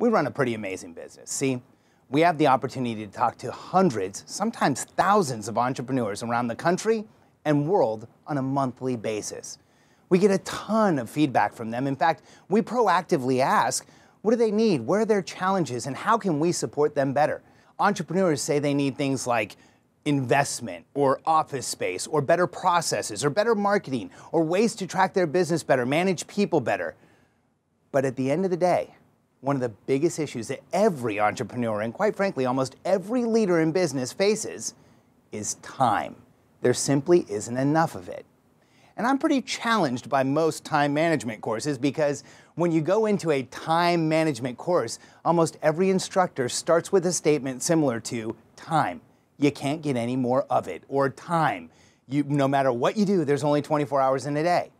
we run a pretty amazing business. See, we have the opportunity to talk to hundreds, sometimes thousands of entrepreneurs around the country and world on a monthly basis. We get a ton of feedback from them. In fact, we proactively ask, what do they need? Where are their challenges? And how can we support them better? Entrepreneurs say they need things like investment or office space or better processes or better marketing or ways to track their business better, manage people better. But at the end of the day, one of the biggest issues that every entrepreneur and, quite frankly, almost every leader in business faces is time. There simply isn't enough of it. And I'm pretty challenged by most time management courses because when you go into a time management course, almost every instructor starts with a statement similar to time. You can't get any more of it, or time. You, no matter what you do, there's only 24 hours in a day.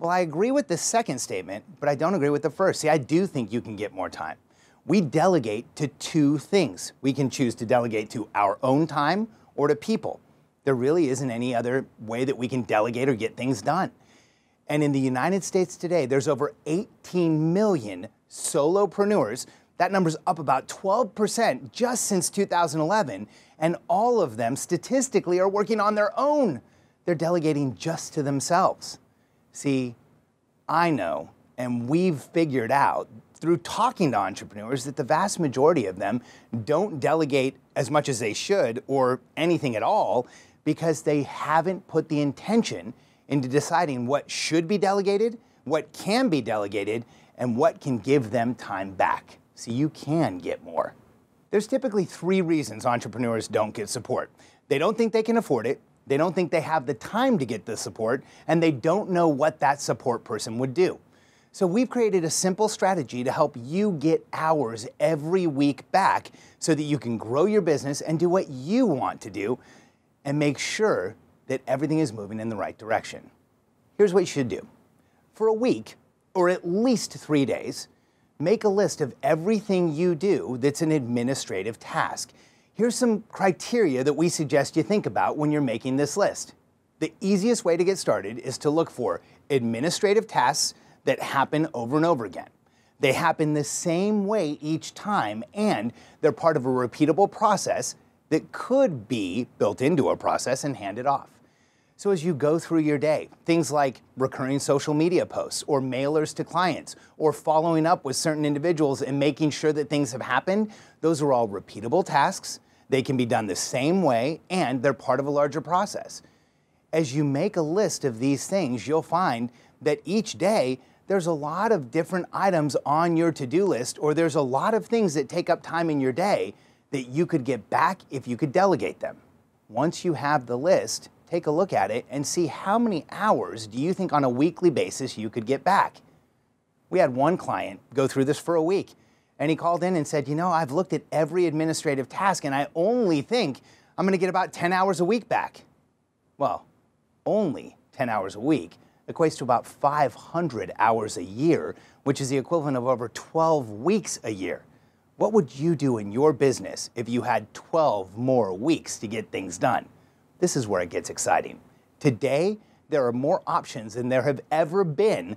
Well, I agree with the second statement, but I don't agree with the first. See, I do think you can get more time. We delegate to two things. We can choose to delegate to our own time or to people. There really isn't any other way that we can delegate or get things done. And in the United States today, there's over 18 million solopreneurs. That number's up about 12% just since 2011, and all of them statistically are working on their own. They're delegating just to themselves. See, I know, and we've figured out through talking to entrepreneurs that the vast majority of them don't delegate as much as they should or anything at all because they haven't put the intention into deciding what should be delegated, what can be delegated, and what can give them time back. So you can get more. There's typically three reasons entrepreneurs don't get support. They don't think they can afford it, they don't think they have the time to get the support, and they don't know what that support person would do. So we've created a simple strategy to help you get hours every week back so that you can grow your business and do what you want to do and make sure that everything is moving in the right direction. Here's what you should do. For a week, or at least three days, make a list of everything you do that's an administrative task Here's some criteria that we suggest you think about when you're making this list. The easiest way to get started is to look for administrative tasks that happen over and over again. They happen the same way each time, and they're part of a repeatable process that could be built into a process and handed off. So, as you go through your day, things like recurring social media posts or mailers to clients or following up with certain individuals and making sure that things have happened, those are all repeatable tasks they can be done the same way, and they're part of a larger process. As you make a list of these things, you'll find that each day there's a lot of different items on your to do list, or there's a lot of things that take up time in your day that you could get back if you could delegate them. Once you have the list, take a look at it and see how many hours do you think on a weekly basis you could get back. We had one client go through this for a week. And he called in and said, You know, I've looked at every administrative task and I only think I'm going to get about 10 hours a week back. Well, only 10 hours a week equates to about 500 hours a year, which is the equivalent of over 12 weeks a year. What would you do in your business if you had 12 more weeks to get things done? This is where it gets exciting. Today, there are more options than there have ever been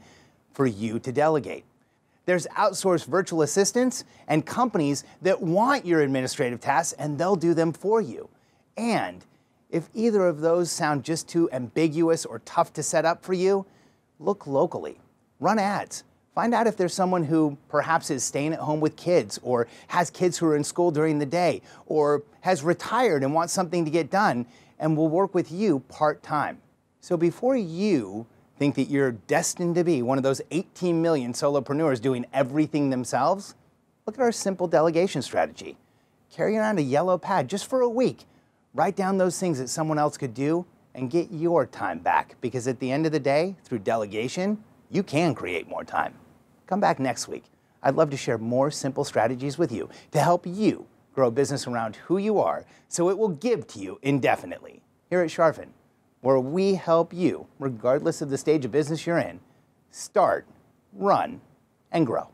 for you to delegate. There's outsourced virtual assistants and companies that want your administrative tasks and they'll do them for you. And if either of those sound just too ambiguous or tough to set up for you, look locally. Run ads. Find out if there's someone who perhaps is staying at home with kids or has kids who are in school during the day or has retired and wants something to get done and will work with you part time. So before you Think that you're destined to be one of those 18 million solopreneurs doing everything themselves? Look at our simple delegation strategy. Carry around a yellow pad just for a week. Write down those things that someone else could do and get your time back because at the end of the day, through delegation, you can create more time. Come back next week. I'd love to share more simple strategies with you to help you grow a business around who you are so it will give to you indefinitely. Here at Sharfin, where we help you, regardless of the stage of business you're in, start, run, and grow.